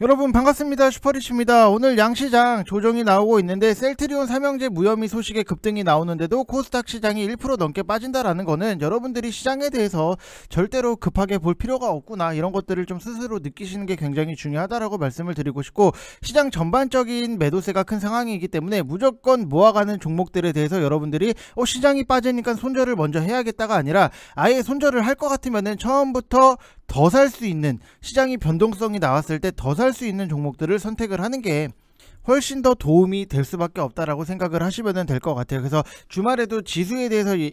여러분 반갑습니다 슈퍼리치입니다 오늘 양시장 조정이 나오고 있는데 셀트리온 삼형제 무혐의 소식에 급등이 나오는데도 코스닥 시장이 1% 넘게 빠진다라는 거는 여러분들이 시장에 대해서 절대로 급하게 볼 필요가 없구나 이런 것들을 좀 스스로 느끼시는 게 굉장히 중요하다라고 말씀을 드리고 싶고 시장 전반적인 매도세가 큰 상황이기 때문에 무조건 모아가는 종목들에 대해서 여러분들이 어, 시장이 빠지니까 손절을 먼저 해야겠다가 아니라 아예 손절을 할 것같으면 처음부터 더살수 있는 시장이 변동성이 나왔을 때 더 살 수 있는 종목들을 선택을 하는 게 훨씬 더 도움이 될 수밖에 없다라고 생각을 하시면 될 것 같아요. 그래서 주말에도 지수에 대해서 예,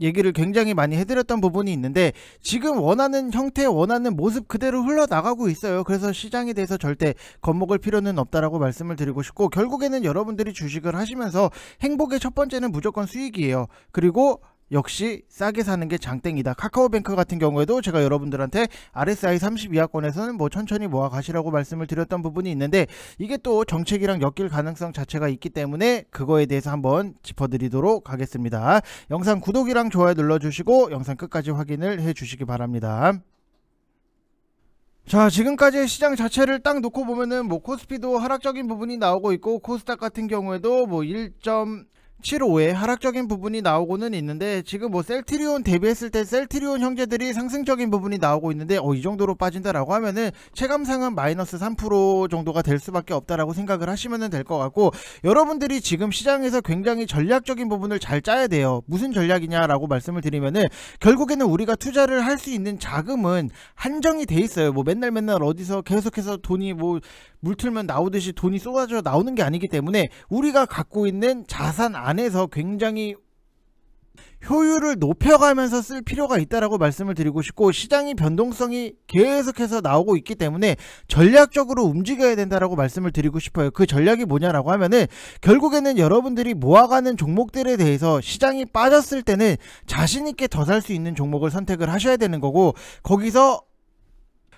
얘기를 굉장히 많이 해드렸던 부분이 있는데 지금 원하는 형태 원하는 모습 그대로 흘러나가고 있어요 그래서 시장에 대해서 절대 겁먹을 필요는 없다라고 말씀을 드리고 싶고 결국에는 여러분들이 주식을 하시면서 행복의 첫 번째는 무조건 수익이에요 그리고 역시 싸게 사는 게 장땡이다. 카카오뱅크 같은 경우에도 제가 여러분들한테 RSI 3 2이권에서는뭐 천천히 모아 가시라고 말씀을 드렸던 부분이 있는데 이게 또 정책이랑 엮일 가능성 자체가 있기 때문에 그거에 대해서 한번 짚어드리도록 하겠습니다. 영상 구독이랑 좋아요 눌러주시고 영상 끝까지 확인을 해주시기 바랍니다. 자 지금까지 시장 자체를 딱 놓고 보면은 뭐 코스피도 하락적인 부분이 나오고 있고 코스닥 같은 경우에도 뭐 1. 7호에 하락적인 부분이 나오고는 있는데 지금 뭐 셀트리온 데뷔했을때 셀트리온 형제들이 상승적인 부분이 나오고 있는데 어 이 정도로 빠진다라고 하면은 체감상은 마이너스 3% 정도가 될 수밖에 없다라고 생각을 하시면 될 것 같고 여러분들이 지금 시장에서 굉장히 전략적인 부분을 잘 짜야 돼요 무슨 전략이냐라고 말씀을 드리면은 결국에는 우리가 투자를 할 수 있는 자금은 한정이 돼 있어요 뭐 맨날 맨날 어디서 계속해서 돈이 뭐물 틀면 나오듯이 돈이 쏟아져 나오는 게 아니기 때문에 우리가 갖고 있는 자산 안에서 굉장히 효율을 높여가면서 쓸 필요가 있다라고 말씀을 드리고 싶고 시장이 변동성이 계속해서 나오고 있기 때문에 전략적으로 움직여야 된다라고 말씀을 드리고 싶어요. 그 전략이 뭐냐라고 하면은 결국에는 여러분들이 모아가는 종목들에 대해서 시장이 빠졌을 때는 자신 있게 더 살 수 있는 종목을 선택을 하셔야 되는 거고 거기서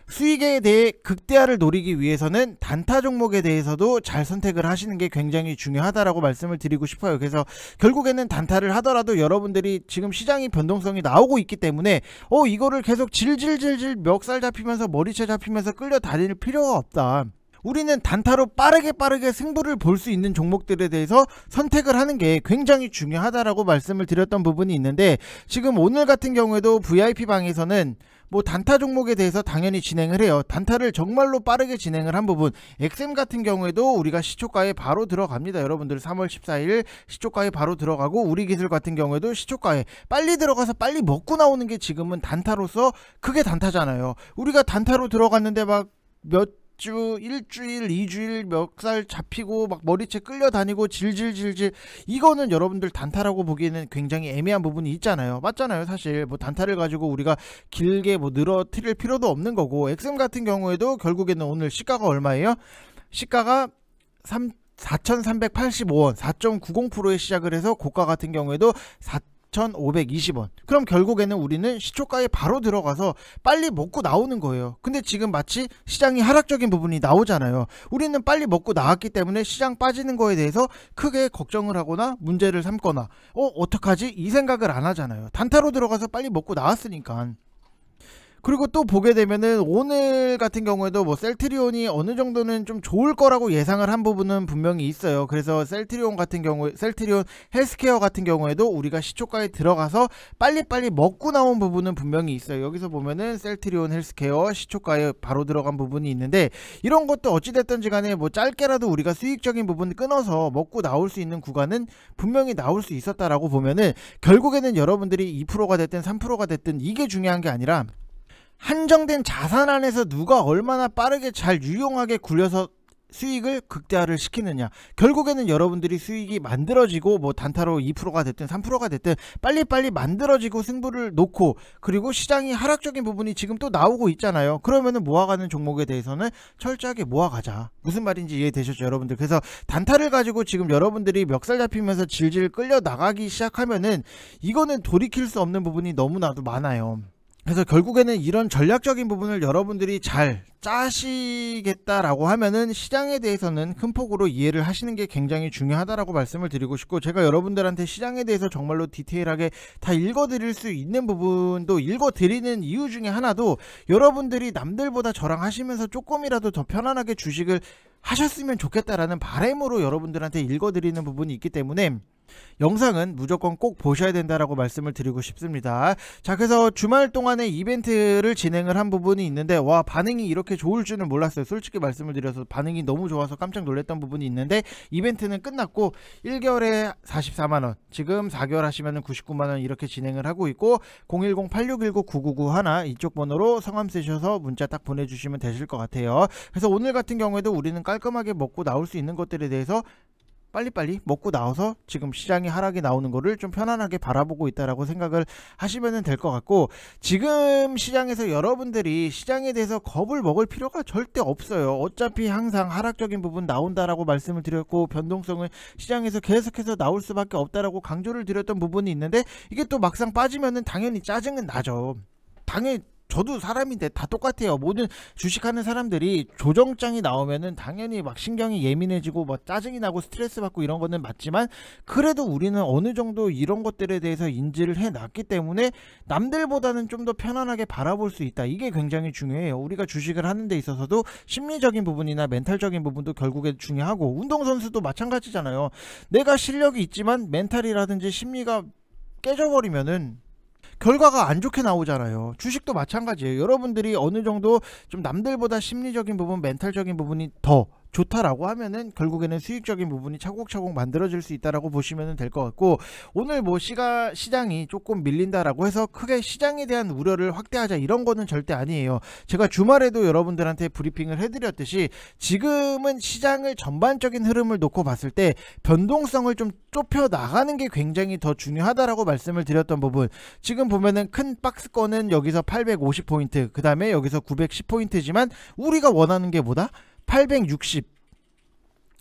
수익에 대해 극대화를 노리기 위해서는 단타 종목에 대해서도 잘 선택을 하시는 게 굉장히 중요하다라고 말씀을 드리고 싶어요. 그래서 결국에는 단타를 하더라도 여러분들이 지금 시장이 변동성이 나오고 있기 때문에 어 이거를 계속 질질질질 멱살 잡히면서 머리채 잡히면서 끌려 다닐 필요가 없다. 우리는 단타로 빠르게 빠르게 승부를 볼 수 있는 종목들에 대해서 선택을 하는 게 굉장히 중요하다라고 말씀을 드렸던 부분이 있는데 지금 오늘 같은 경우에도 VIP 방에서는 뭐 단타 종목에 대해서 당연히 진행을 해요. 단타를 정말로 빠르게 진행을 한 부분 XM 같은 경우에도 우리가 시초가에 바로 들어갑니다. 여러분들 3월 14일 시초가에 바로 들어가고 우리 기술 같은 경우에도 시초가에 빨리 들어가서 빨리 먹고 나오는 게 지금은 단타로서 크게 단타잖아요. 우리가 단타로 들어갔는데 막몇 주 일주일 이주일 몇 살 잡히고 막 머리채 끌려다니고 질질질질 이거는 여러분들 단타라고 보기에는 굉장히 애매한 부분이 있잖아요 맞잖아요 사실 뭐 단타를 가지고 우리가 길게 뭐 늘어뜨릴 필요도 없는 거고 엑셈 같은 경우에도 결국에는 오늘 시가가 얼마예요 시가가 3 4,385원 4.90%에 시작을 해서 고가 같은 경우에도 4 6,520원. 그럼 결국에는 우리는 시초가에 바로 들어가서 빨리 먹고 나오는 거예요. 근데 지금 마치 시장이 하락적인 부분이 나오잖아요. 우리는 빨리 먹고 나왔기 때문에 시장 빠지는 거에 대해서 크게 걱정을 하거나 문제를 삼거나 어 어떡하지? 이 생각을 안 하잖아요. 단타로 들어가서 빨리 먹고 나왔으니까. 그리고 또 보게 되면은 오늘 같은 경우에도 뭐 셀트리온이 어느 정도는 좀 좋을 거라고 예상을 한 부분은 분명히 있어요. 그래서 셀트리온 같은 경우 셀트리온 헬스케어 같은 경우에도 우리가 시초가에 들어가서 빨리빨리 먹고 나온 부분은 분명히 있어요. 여기서 보면은 셀트리온 헬스케어 시초가에 바로 들어간 부분이 있는데 이런 것도 어찌됐든지 간에 뭐 짧게라도 우리가 수익적인 부분 끊어서 먹고 나올 수 있는 구간은 분명히 나올 수 있었다라고 보면은 결국에는 여러분들이 2%가 됐든 3%가 됐든 이게 중요한 게 아니라 한정된 자산 안에서 누가 얼마나 빠르게 잘 유용하게 굴려서 수익을 극대화를 시키느냐 결국에는 여러분들이 수익이 만들어지고 뭐 단타로 2%가 됐든 3%가 됐든 빨리빨리 만들어지고 승부를 놓고 그리고 시장이 하락적인 부분이 지금 또 나오고 있잖아요 그러면은 모아가는 종목에 대해서는 철저하게 모아가자 무슨 말인지 이해되셨죠 여러분들 그래서 단타를 가지고 지금 여러분들이 멱살 잡히면서 질질 끌려 나가기 시작하면은 이거는 돌이킬 수 없는 부분이 너무나도 많아요 그래서 결국에는 이런 전략적인 부분을 여러분들이 잘 짜시겠다라고 하면은 시장에 대해서는 큰 폭으로 이해를 하시는 게 굉장히 중요하다라고 말씀을 드리고 싶고 제가 여러분들한테 시장에 대해서 정말로 디테일하게 다 읽어드릴 수 있는 부분도 읽어드리는 이유 중에 하나도 여러분들이 남들보다 저랑 하시면서 조금이라도 더 편안하게 주식을 하셨으면 좋겠다라는 바램으로 여러분들한테 읽어드리는 부분이 있기 때문에 영상은 무조건 꼭 보셔야 된다라고 말씀을 드리고 싶습니다. 자, 그래서 주말 동안에 이벤트를 진행을 한 부분이 있는데 와 반응이 이렇게 좋을 줄은 몰랐어요. 솔직히 말씀을 드려서 반응이 너무 좋아서 깜짝 놀랐던 부분이 있는데 이벤트는 끝났고 1개월에 44만 원, 지금 4개월 하시면 99만 원 이렇게 진행을 하고 있고 0 1 0 8 6 1 9 9 9 9 하나 이쪽 번호로 성함 쓰셔서 문자 딱 보내주시면 되실 것 같아요. 그래서 오늘 같은 경우에도 우리는 깔끔하게 먹고 나올 수 있는 것들에 대해서 빨리빨리 먹고 나와서 지금 시장이 하락이 나오는 거를 좀 편안하게 바라보고 있다라고 생각을 하시면 될 것 같고 지금 시장에서 여러분들이 시장에 대해서 겁을 먹을 필요가 절대 없어요. 어차피 항상 하락적인 부분 나온다라고 말씀을 드렸고 변동성은 시장에서 계속해서 나올 수밖에 없다라고 강조를 드렸던 부분이 있는데 이게 또 막상 빠지면 당연히 짜증은 나죠. 당연히 저도 사람인데 다 똑같아요. 모든 주식하는 사람들이 조정장이 나오면은 당연히 막 신경이 예민해지고 막 짜증이 나고 스트레스 받고 이런 거는 맞지만 그래도 우리는 어느 정도 이런 것들에 대해서 인지를 해 놨기 때문에 남들보다는 좀 더 편안하게 바라볼 수 있다. 이게 굉장히 중요해요. 우리가 주식을 하는 데 있어서도 심리적인 부분이나 멘탈적인 부분도 결국에 중요하고 운동선수도 마찬가지잖아요. 내가 실력이 있지만 멘탈이라든지 심리가 깨져버리면은 결과가 안 좋게 나오잖아요. 주식도 마찬가지예요. 여러분들이 어느 정도 좀 남들보다 심리적인 부분, 멘탈적인 부분이 더 좋다라고 하면은 결국에는 수익적인 부분이 차곡차곡 만들어질 수 있다라고 보시면 될 것 같고 오늘 뭐 시가 시장이 조금 밀린다라고 해서 크게 시장에 대한 우려를 확대하자 이런 거는 절대 아니에요. 제가 주말에도 여러분들한테 브리핑을 해드렸듯이 지금은 시장을 전반적인 흐름을 놓고 봤을 때 변동성을 좀 좁혀 나가는 게 굉장히 더 중요하다라고 말씀을 드렸던 부분. 지금 보면은 큰 박스권은 여기서 850 포인트, 그 다음에 여기서 910 포인트지만 우리가 원하는 게 뭐다? 860.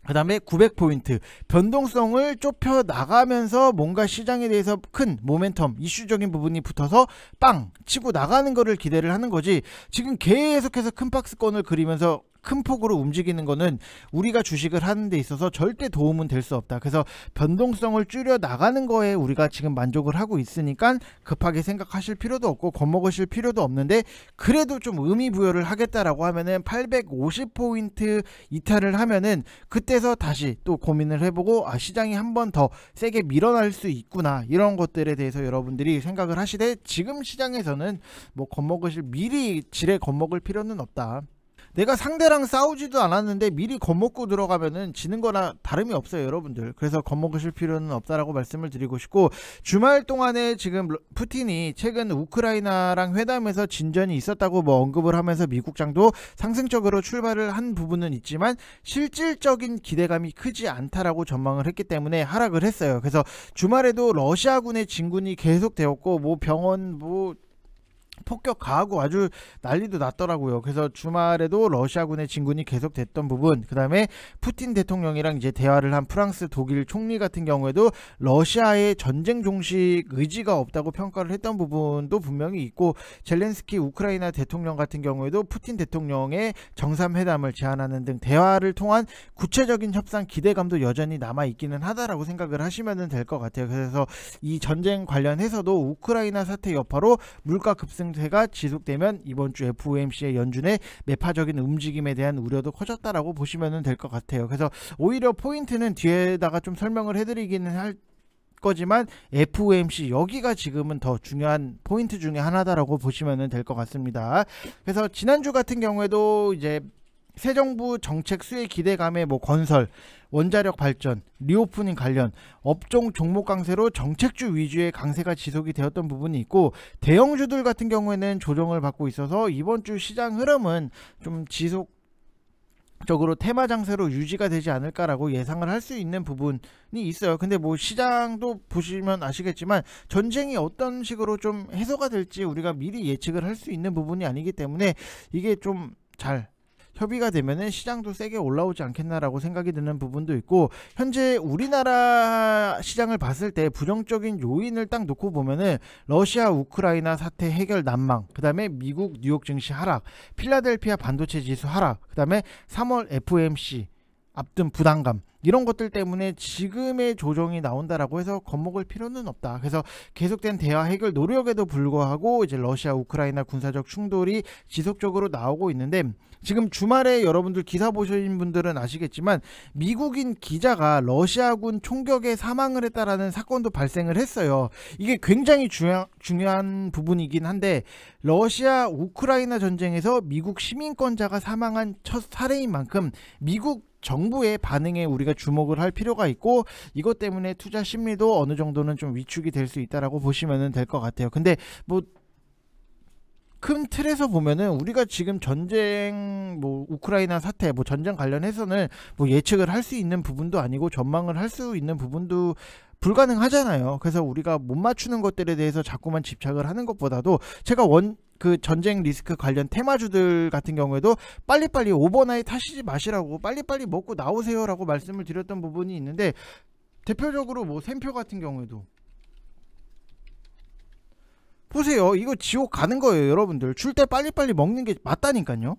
그 다음에 900포인트 변동성을 좁혀 나가면서 뭔가 시장에 대해서 큰 모멘텀 이슈적인 부분이 붙어서 빵 치고 나가는 거를 기대를 하는 거지 지금 계속해서 큰 박스권을 그리면서 큰 폭으로 움직이는 거는 우리가 주식을 하는 데 있어서 절대 도움은 될 수 없다. 그래서 변동성을 줄여 나가는 거에 우리가 지금 만족을 하고 있으니까 급하게 생각하실 필요도 없고 겁먹으실 필요도 없는데 그래도 좀 의미 부여를 하겠다라고 하면은 850포인트 이탈을 하면은 그때서 다시 또 고민을 해보고 아 시장이 한 번 더 세게 밀어날 수 있구나 이런 것들에 대해서 여러분들이 생각을 하시되 지금 시장에서는 뭐 겁먹으실 미리 지레 겁먹을 필요는 없다. 내가 상대랑 싸우지도 않았는데 미리 겁먹고 들어가면은 지는 거나 다름이 없어요, 여러분들. 그래서 겁먹으실 필요는 없다라고 말씀을 드리고 싶고 주말 동안에 지금 푸틴이 최근 우크라이나랑 회담에서 진전이 있었다고 뭐 언급을 하면서 미국장도 상승적으로 출발을 한 부분은 있지만 실질적인 기대감이 크지 않다라고 전망을 했기 때문에 하락을 했어요. 그래서 주말에도 러시아군의 진군이 계속되었고 뭐 병원 뭐 폭격 하고 아주 난리도 났더라고요. 그래서 주말에도 러시아군의 진군이 계속됐던 부분, 그 다음에 푸틴 대통령이랑 이제 대화를 한 프랑스, 독일 총리 같은 경우에도 러시아의 전쟁 종식 의지가 없다고 평가를 했던 부분도 분명히 있고 젤렌스키 우크라이나 대통령 같은 경우에도 푸틴 대통령의 정상회담을 제안하는 등 대화를 통한 구체적인 협상 기대감도 여전히 남아 있기는 하다라고 생각을 하시면 될 것 같아요. 그래서 이 전쟁 관련해서도 우크라이나 사태 여파로 물가 급등 상태가 지속되면 이번 주 FOMC의 연준의 매파적인 움직임에 대한 우려도 커졌다라고 보시면 될 것 같아요. 그래서 오히려 포인트는 뒤에다가 좀 설명을 해드리기는 할 거지만 FOMC 여기가 지금은 더 중요한 포인트 중에 하나다라고 보시면 될 것 같습니다. 그래서 지난주 같은 경우에도 이제 새 정부 정책 수혜 기대감에 뭐 건설, 원자력 발전, 리오프닝 관련 업종 종목 강세로 정책주 위주의 강세가 지속이 되었던 부분이 있고 대형주들 같은 경우에는 조정을 받고 있어서 이번 주 시장 흐름은 좀 지속 적으로 테마 장세로 유지가 되지 않을까라고 예상을 할 수 있는 부분이 있어요. 근데 뭐 시장도 보시면 아시겠지만 전쟁이 어떤 식으로 좀 해소가 될지 우리가 미리 예측을 할 수 있는 부분이 아니기 때문에 이게 좀잘 협의가 되면 시장도 세게 올라오지 않겠나라고 생각이 드는 부분도 있고 현재 우리나라 시장을 봤을 때 부정적인 요인을 딱 놓고 보면은 러시아 우크라이나 사태 해결 난망 그다음에 미국 뉴욕 증시 하락 필라델피아 반도체 지수 하락 그다음에 3월 FOMC 앞둔 부담감 이런 것들 때문에 지금의 조정이 나온다라고 해서 겁먹을 필요는 없다. 그래서 계속된 대화 해결 노력에도 불구하고 이제 러시아 우크라이나 군사적 충돌이 지속적으로 나오고 있는데 지금 주말에 여러분들 기사 보신 분들은 아시겠지만 미국인 기자가 러시아군 총격에 사망을 했다라는 사건도 발생을 했어요. 이게 굉장히 중요, 중요한 부분이긴 한데 러시아 우크라이나 전쟁에서 미국 시민권자가 사망한 첫 사례인 만큼 미국 정부의 반응에 우리가 더 주목을 할 필요가 있고 이것 때문에 투자 심리도 어느 정도는 좀 위축이 될 수 있다라고 보시면 될 것 같아요. 근데 뭐 큰 틀에서 보면은 우리가 지금 전쟁 뭐 우크라이나 사태 뭐 전쟁 관련해서는 뭐 예측을 할 수 있는 부분도 아니고 전망을 할 수 있는 부분도 불가능하잖아요. 그래서 우리가 못 맞추는 것들에 대해서 자꾸만 집착을 하는 것보다도 제가 원그 전쟁 리스크 관련 테마주들 같은 경우에도 빨리빨리 오버나잇 하시지 마시라고 빨리빨리 먹고 나오세요라고 말씀을 드렸던 부분이 있는데 대표적으로 뭐 샘표 같은 경우에도 보세요 이거 지옥 가는 거예요 여러분들 줄 때 빨리빨리 먹는 게 맞다니까요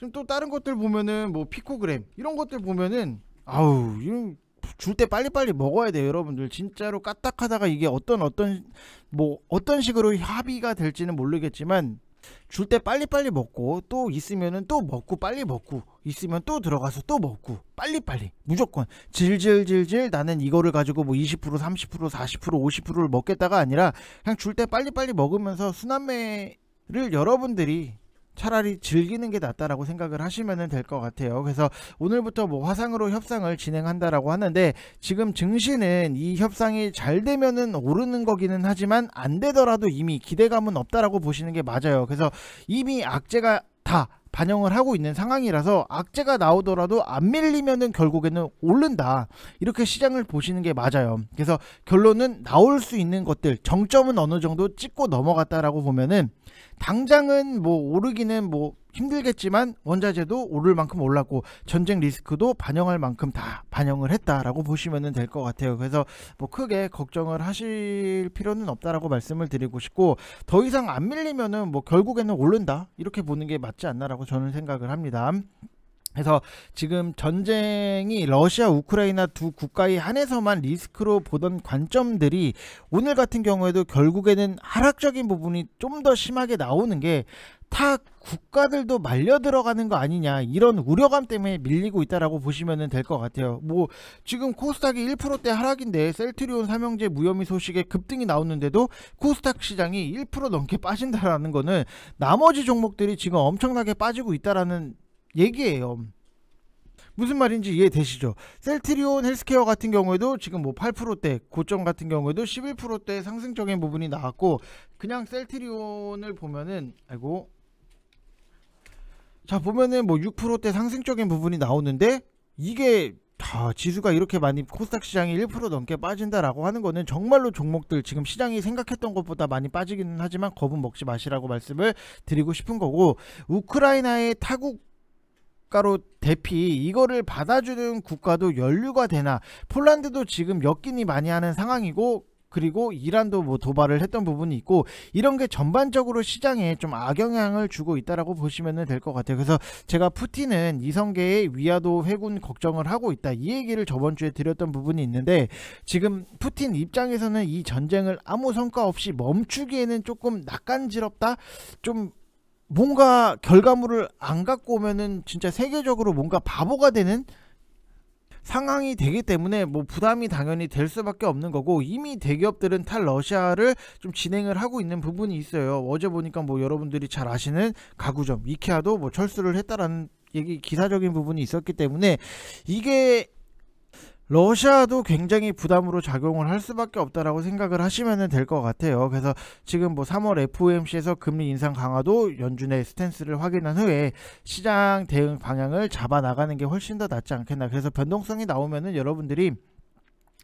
지금 또 다른 것들 보면은 뭐 피코그램 이런 것들 보면은 아우 이런 줄때 빨리빨리 먹어야 돼요 여러분들 진짜로 까딱하다가 이게 어떤 어떤 뭐 어떤 식으로 합의가 될지는 모르겠지만 줄 때 빨리빨리 먹고 또 있으면은 또 먹고 빨리 먹고 있으면 또 들어가서 또 먹고 빨리빨리 무조건 질질질질 나는 이거를 가지고 뭐 20% 30% 40% 50%를 먹겠다가 아니라 그냥 줄 때 빨리빨리 먹으면서 순환매를 여러분들이 차라리 즐기는 게 낫다라고 생각을 하시면 될 것 같아요. 그래서 오늘부터 뭐 화상으로 협상을 진행한다라고 하는데 지금 증시는 이 협상이 잘 되면은 오르는 거기는 하지만 안 되더라도 이미 기대감은 없다라고 보시는 게 맞아요. 그래서 이미 악재가 다 반영을 하고 있는 상황이라서 악재가 나오더라도 안 밀리면은 결국에는 오른다 이렇게 시장을 보시는 게 맞아요 그래서 결론은 나올 수 있는 것들 정점은 어느 정도 찍고 넘어갔다라고 보면은 당장은 뭐 오르기는 뭐 힘들겠지만 원자재도 오를 만큼 올랐고 전쟁 리스크도 반영할 만큼 다 반영을 했다라고 보시면 될 것 같아요. 그래서 뭐 크게 걱정을 하실 필요는 없다라고 말씀을 드리고 싶고 더 이상 안 밀리면은 뭐 결국에는 오른다 이렇게 보는 게 맞지 않나라고 저는 생각을 합니다. 그래서 지금 전쟁이 러시아, 우크라이나 두 국가의 한에서만 리스크로 보던 관점들이 오늘 같은 경우에도 결국에는 하락적인 부분이 좀 더 심하게 나오는 게 타 국가들도 말려 들어가는 거 아니냐 이런 우려감 때문에 밀리고 있다라고 보시면 될 것 같아요. 뭐 지금 코스닥이 1%대 하락인데 셀트리온 삼형제 무혐의 소식에 급등이 나오는데도 코스닥 시장이 1% 넘게 빠진다라는 거는 나머지 종목들이 지금 엄청나게 빠지고 있다라는 얘기예요. 무슨 말인지 이해되시죠? 셀트리온 헬스케어 같은 경우에도 지금 뭐 8%대 고점 같은 경우에도 11%대 상승적인 부분이 나왔고 그냥 셀트리온을 보면은 아이고 자 보면은 뭐 6%대 상승적인 부분이 나오는데 이게 다 지수가 이렇게 많이 코스닥 시장이 1% 넘게 빠진다라고 하는 거는 정말로 종목들 지금 시장이 생각했던 것보다 많이 빠지기는 하지만 겁은 먹지 마시라고 말씀을 드리고 싶은 거고 우크라이나의 타국 국 가로 대피 이거를 받아주는 국가도 연류가 되나 폴란드도 지금 역긴이 많이 하는 상황이고 그리고 이란도 뭐 도발을 했던 부분이 있고 이런 게 전반적으로 시장에 좀 악영향을 주고 있다라고 보시면 될 것 같아요. 그래서 제가 푸틴은 이성계의 위아도 회군 걱정을 하고 있다 이 얘기를 저번 주에 드렸던 부분이 있는데 지금 푸틴 입장에서는 이 전쟁을 아무 성과 없이 멈추기에는 조금 낯간지럽다 좀 뭔가 결과물을 안 갖고 오면은 진짜 세계적으로 뭔가 바보가 되는 상황이 되기 때문에 뭐 부담이 당연히 될 수밖에 없는 거고 이미 대기업들은 탈 러시아를 좀 진행을 하고 있는 부분이 있어요. 어제 보니까 뭐 여러분들이 잘 아시는 가구점 이케아도 뭐 철수를 했다라는 얘기 기사적인 부분이 있었기 때문에 이게 러시아도 굉장히 부담으로 작용을 할 수밖에 없다라고 생각을 하시면 될 것 같아요. 그래서 지금 뭐 3월 FOMC에서 금리 인상 강화도 연준의 스탠스를 확인한 후에 시장 대응 방향을 잡아 나가는 게 훨씬 더 낫지 않겠나. 그래서 변동성이 나오면은 여러분들이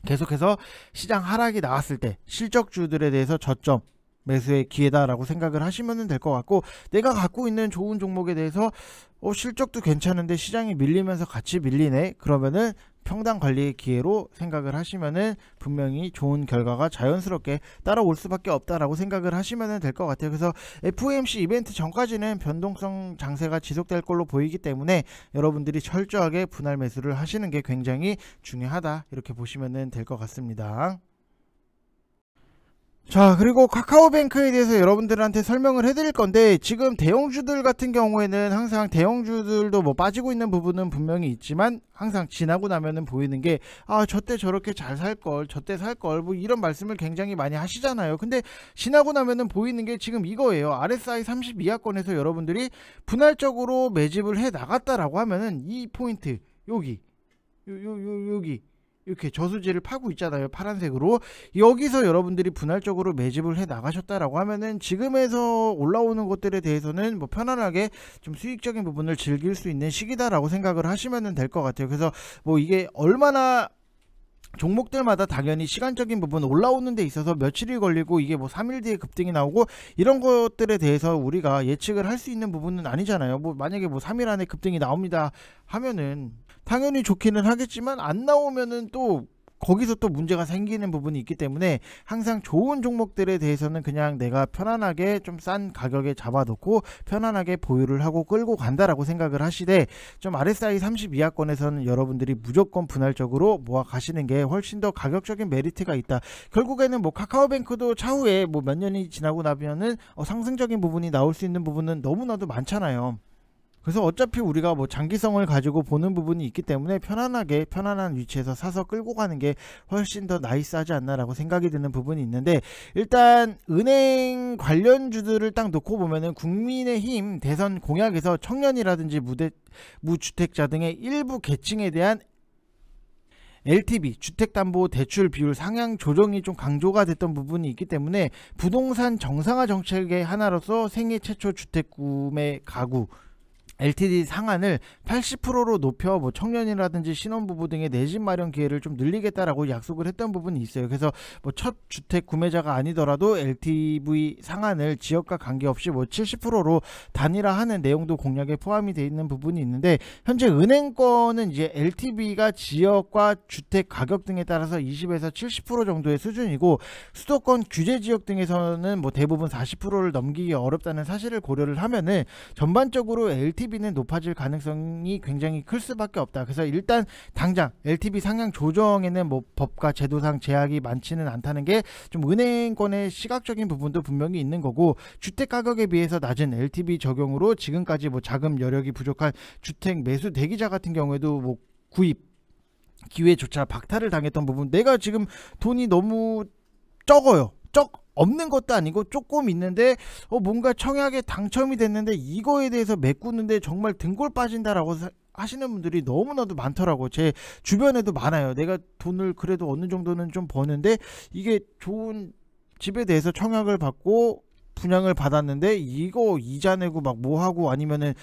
계속해서 시장 하락이 나왔을 때 실적주들에 대해서 저점 매수의 기회다라고 생각을 하시면 될 것 같고 내가 갖고 있는 좋은 종목에 대해서 어, 실적도 괜찮은데 시장이 밀리면서 같이 밀리네 그러면은 평등 관리의 기회로 생각을 하시면은 분명히 좋은 결과가 자연스럽게 따라올 수밖에 없다라고 생각을 하시면 될 것 같아요. 그래서 FOMC 이벤트 전까지는 변동성 장세가 지속될 걸로 보이기 때문에 여러분들이 철저하게 분할 매수를 하시는 게 굉장히 중요하다 이렇게 보시면 될 것 같습니다. 자 그리고 카카오뱅크에 대해서 여러분들한테 설명을 해드릴 건데 지금 대형주들 같은 경우에는 항상 대형주들도 뭐 빠지고 있는 부분은 분명히 있지만 항상 지나고 나면은 보이는 게 아 저때 저렇게 잘 살걸 저때 살 걸 뭐 이런 말씀을 굉장히 많이 하시잖아요 근데 지나고 나면은 보이는 게 지금 이거예요 RSI 3 2 이하권에서 여러분들이 분할적으로 매집을 해 나갔다라고 하면은 이 포인트 여기 요요요요기 이렇게 저수지를 파고 있잖아요 파란색으로 여기서 여러분들이 분할적으로 매집을 해 나가셨다라고 하면은 지금에서 올라오는 것들에 대해서는 뭐 편안하게 좀 수익적인 부분을 즐길 수 있는 시기다라고 생각을 하시면 될 것 같아요 그래서 뭐 이게 얼마나 종목들마다 당연히 시간적인 부분 올라오는 데 있어서 며칠이 걸리고 이게 뭐 3일 뒤에 급등이 나오고 이런 것들에 대해서 우리가 예측을 할 수 있는 부분은 아니잖아요. 뭐 만약에 뭐 3일 안에 급등이 나옵니다 하면은 당연히 좋기는 하겠지만 안 나오면은 또 거기서 또 문제가 생기는 부분이 있기 때문에 항상 좋은 종목들에 대해서는 그냥 내가 편안하게 좀 싼 가격에 잡아놓고 편안하게 보유를 하고 끌고 간다라고 생각을 하시되 좀 RSI 3 2이권에서는 여러분들이 무조건 분할적으로 모아 가시는 게 훨씬 더 가격적인 메리트가 있다. 결국에는 뭐 카카오뱅크도 차후에 뭐 몇 년이 지나고 나면은 어 상승적인 부분이 나올 수 있는 부분은 너무나도 많잖아요. 그래서 어차피 우리가 뭐 장기성을 가지고 보는 부분이 있기 때문에 편안하게 편안한 위치에서 사서 끌고 가는 게 훨씬 더 나이스하지 않나라고 생각이 드는 부분이 있는데 일단 은행 관련주들을 딱 놓고 보면은 국민의힘 대선 공약에서 청년이라든지 무대, 무주택자 등의 일부 계층에 대한 LTV 주택담보대출 비율 상향 조정이 좀 강조가 됐던 부분이 있기 때문에 부동산 정상화 정책의 하나로서 생애 최초 주택 구매 가구 LTD 상한을 80%로 높여 뭐 청년이라든지 신혼부부 등의 내집 마련 기회를 좀 늘리겠다라고 약속을 했던 부분이 있어요. 그래서 뭐첫 주택 구매자가 아니더라도 LTV 상한을 지역과 관계없이 뭐 70%로 단일화하는 내용도 공약에 포함이 되어 있는 부분이 있는데 현재 은행권은 이제 LTV가 지역과 주택 가격 등에 따라서 20에서 70% 정도의 수준이고 수도권 규제 지역 등에서는 뭐 대부분 40%를 넘기기 어렵다는 사실을 고려를 하면은 전반적으로 LTV LTV는 높아질 가능성이 굉장히 클 수밖에 없다. 그래서 일단 당장 LTV 상향 조정에는 뭐 법과 제도상 제약이 많지는 않다는 게 좀 은행권의 시각적인 부분도 분명히 있는 거고 주택 가격에 비해서 낮은 LTV 적용으로 지금까지 뭐 자금 여력이 부족한 주택 매수 대기자 같은 경우에도 뭐 구입 기회조차 박탈을 당했던 부분 내가 지금 돈이 너무 적어요. 쩍 없는 것도 아니고 조금 있는데 어 뭔가 청약에 당첨이 됐는데 이거에 대해서 메꾸는데 정말 등골 빠진다라고 하시는 분들이 너무나도 많더라고 제 주변에도 많아요 내가 돈을 그래도 어느 정도는 좀 버는데 이게 좋은 집에 대해서 청약을 받고 분양을 받았는데 이거 이자 내고 막 뭐하고 아니면은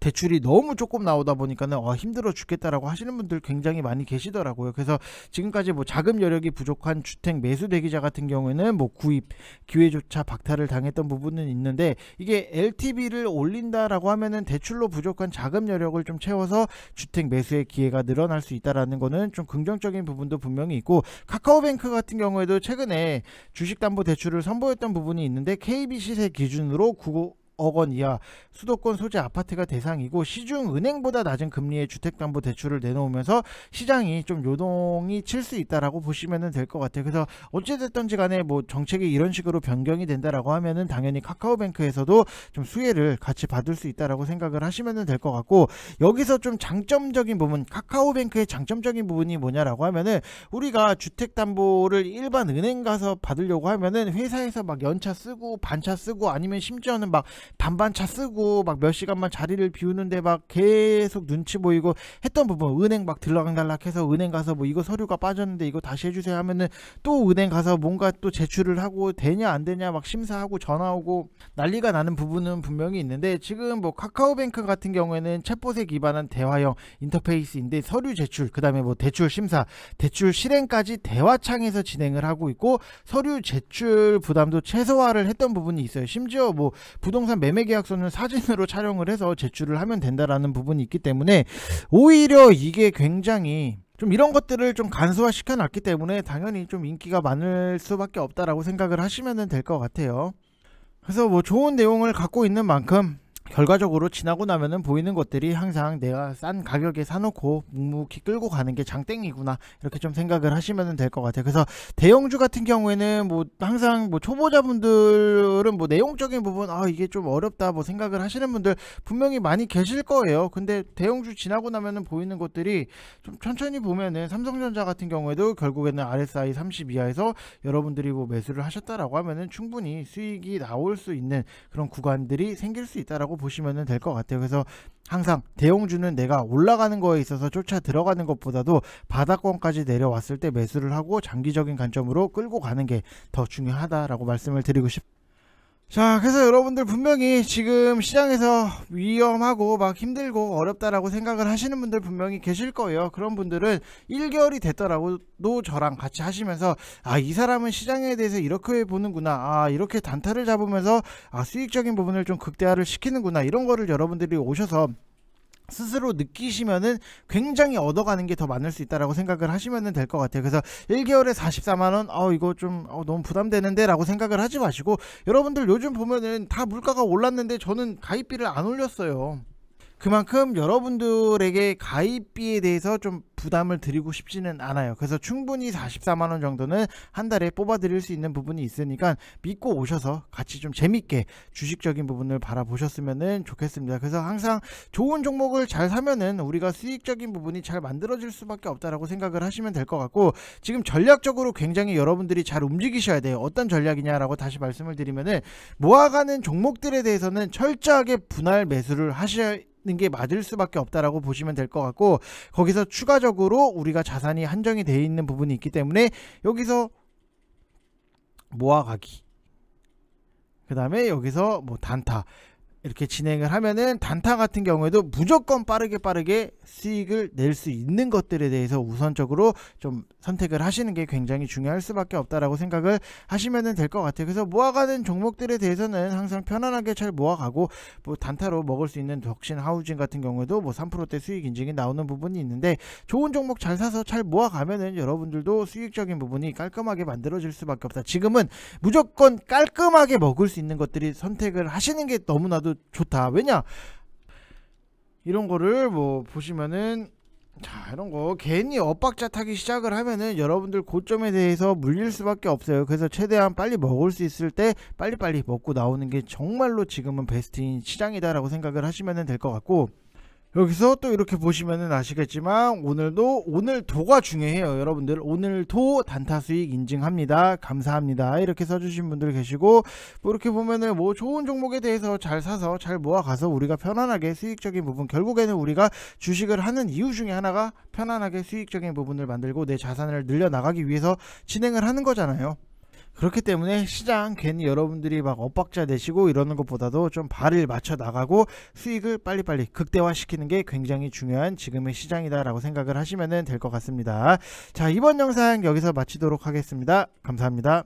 대출이 너무 조금 나오다 보니까는 어, 힘들어 죽겠다라고 하시는 분들 굉장히 많이 계시더라고요. 그래서 지금까지 뭐 자금 여력이 부족한 주택 매수 대기자 같은 경우에는 뭐 구입 기회조차 박탈을 당했던 부분은 있는데 이게 LTV를 올린다라고 하면은 대출로 부족한 자금 여력을 좀 채워서 주택 매수의 기회가 늘어날 수 있다라는 거는 좀 긍정적인 부분도 분명히 있고 카카오뱅크 같은 경우에도 최근에 주식담보대출을 선보였던 부분이 있는데 KB 시세 기준으로 9 억원 이하 수도권 소재 아파트가 대상이고 시중 은행보다 낮은 금리의 주택담보대출을 내놓으면서 시장이 좀 요동이 칠 수 있다라고 보시면 될 것 같아요. 그래서 어찌됐든지 간에 뭐 정책이 이런 식으로 변경이 된다라고 하면은 당연히 카카오뱅크에서도 좀 수혜를 같이 받을 수 있다라고 생각을 하시면 될 것 같고 여기서 좀 장점적인 부분 카카오뱅크의 장점적인 부분이 뭐냐라고 하면은 우리가 주택담보를 일반 은행 가서 받으려고 하면은 회사에서 막 연차 쓰고 반차 쓰고 아니면 심지어는 막 반반차 쓰고 막 몇 시간만 자리를 비우는데 막 계속 눈치 보이고 했던 부분 뭐 은행 막 들락날락해서 은행 가서 뭐 이거 서류가 빠졌는데 이거 다시 해주세요 하면은 또 은행 가서 뭔가 또 제출을 하고 되냐 안 되냐 막 심사하고 전화 오고 난리가 나는 부분은 분명히 있는데 지금 뭐 카카오뱅크 같은 경우에는 챗봇에 기반한 대화형 인터페이스인데 서류 제출 그다음에 뭐 대출 심사 대출 실행까지 대화창에서 진행을 하고 있고 서류 제출 부담도 최소화를 했던 부분이 있어요 심지어 뭐 부동산 하지 매매 계약서는 사진으로 촬영을 해서 제출을 하면 된다라는 부분이 있기 때문에 오히려 이게 굉장히 좀 이런 것들을 좀 간소화 시켜놨기 때문에 당연히 좀 인기가 많을 수밖에 없다라고 생각을 하시면 될 것 같아요. 그래서 뭐 좋은 내용을 갖고 있는 만큼 결과적으로 지나고 나면은 보이는 것들이 항상 내가 싼 가격에 사놓고 묵묵히 끌고 가는 게 장땡이구나 이렇게 좀 생각을 하시면 될 것 같아요. 그래서 대형주 같은 경우에는 뭐 항상 뭐 초보자분들은 뭐 내용적인 부분 아 이게 좀 어렵다 뭐 생각을 하시는 분들 분명히 많이 계실 거예요. 근데 대형주 지나고 나면은 보이는 것들이 좀 천천히 보면은 삼성전자 같은 경우에도 결국에는 RSI 30 이하에서 여러분들이 뭐 매수를 하셨다라고 하면은 충분히 수익이 나올 수 있는 그런 구간들이 생길 수 있다라고. 라고 보시면 될 것 같아요. 그래서 항상 대형주는 내가 올라가는 거에 있어서 쫓아 들어가는 것보다도 바닥권까지 내려왔을 때 매수를 하고 장기적인 관점으로 끌고 가는 게 더 중요하다라고 말씀을 드리고 싶습니다. 자 그래서 여러분들 분명히 지금 시장에서 위험하고 막 힘들고 어렵다라고 생각을 하시는 분들 분명히 계실 거예요 그런 분들은 1개월이 됐더라고도 저랑 같이 하시면서 아 이 사람은 시장에 대해서 이렇게 보는구나 아 이렇게 단타를 잡으면서 아 수익적인 부분을 좀 극대화를 시키는구나 이런 거를 여러분들이 오셔서 스스로 느끼시면은 굉장히 얻어가는 게 더 많을 수 있다라고 생각을 하시면 될 것 같아요. 그래서 1개월에 44만 원, 어 이거 좀 어, 너무 부담되는데라고 생각을 하지 마시고 여러분들 요즘 보면은 다 물가가 올랐는데 저는 가입비를 안 올렸어요. 그만큼 여러분들에게 가입비에 대해서 좀 부담을 드리고 싶지는 않아요. 그래서 충분히 44만 원 정도는 한 달에 뽑아 드릴 수 있는 부분이 있으니까 믿고 오셔서 같이 좀 재밌게 주식적인 부분을 바라보셨으면 좋겠습니다. 그래서 항상 좋은 종목을 잘 사면은 우리가 수익적인 부분이 잘 만들어질 수밖에 없다라고 생각을 하시면 될 것 같고 지금 전략적으로 굉장히 여러분들이 잘 움직이셔야 돼요. 어떤 전략이냐라고 다시 말씀을 드리면은 모아가는 종목들에 대해서는 철저하게 분할 매수를 하셔야 있는 게 맞을 수밖에 없다라고 보시면 될 것 같고 거기서 추가적으로 우리가 자산이 한정이 되어 있는 부분이 있기 때문에 여기서 모아가기 그 다음에 여기서 뭐 단타 이렇게 진행을 하면은 단타 같은 경우에도 무조건 빠르게 빠르게 수익을 낼 수 있는 것들에 대해서 우선적으로 좀 선택을 하시는 게 굉장히 중요할 수밖에 없다라고 생각을 하시면될 것 같아요. 그래서 모아가는 종목들에 대해서는 항상 편안하게 잘 모아가고 뭐 단타로 먹을 수 있는 덕신 하우징 같은 경우에도 뭐 3%대 수익 인증이 나오는 부분이 있는데 좋은 종목 잘 사서 잘 모아가면은 여러분들도 수익적인 부분이 깔끔하게 만들어질 수밖에 없다. 지금은 무조건 깔끔하게 먹을 수 있는 것들이 선택을 하시는 게 너무나도 좋다. 왜냐? 이런 거를 뭐 보시면은 자 이런 거 괜히 엇박자 타기 시작을 하면은 여러분들 고점에 대해서 물릴 수밖에 없어요 그래서 최대한 빨리 먹을 수 있을 때 빨리빨리 먹고 나오는 게 정말로 지금은 베스트인 시장이다라고 생각을 하시면 될 것 같고 여기서 또 이렇게 보시면은 아시겠지만 오늘도 오늘 도가 중요해요 여러분들 오늘도 단타 수익 인증합니다 감사합니다 이렇게 써주신 분들 계시고 뭐 이렇게 보면은 뭐 좋은 종목에 대해서 잘 사서 잘 모아가서 우리가 편안하게 수익적인 부분 결국에는 우리가 주식을 하는 이유 중에 하나가 편안하게 수익적인 부분을 만들고 내 자산을 늘려나가기 위해서 진행을 하는 거잖아요 그렇기 때문에 시장 괜히 여러분들이 막 엇박자 내시고 이러는 것보다도 좀 발을 맞춰 나가고 수익을 빨리빨리 극대화시키는 게 굉장히 중요한 지금의 시장이다라고 생각을 하시면 될 것 같습니다. 자 이번 영상 여기서 마치도록 하겠습니다. 감사합니다.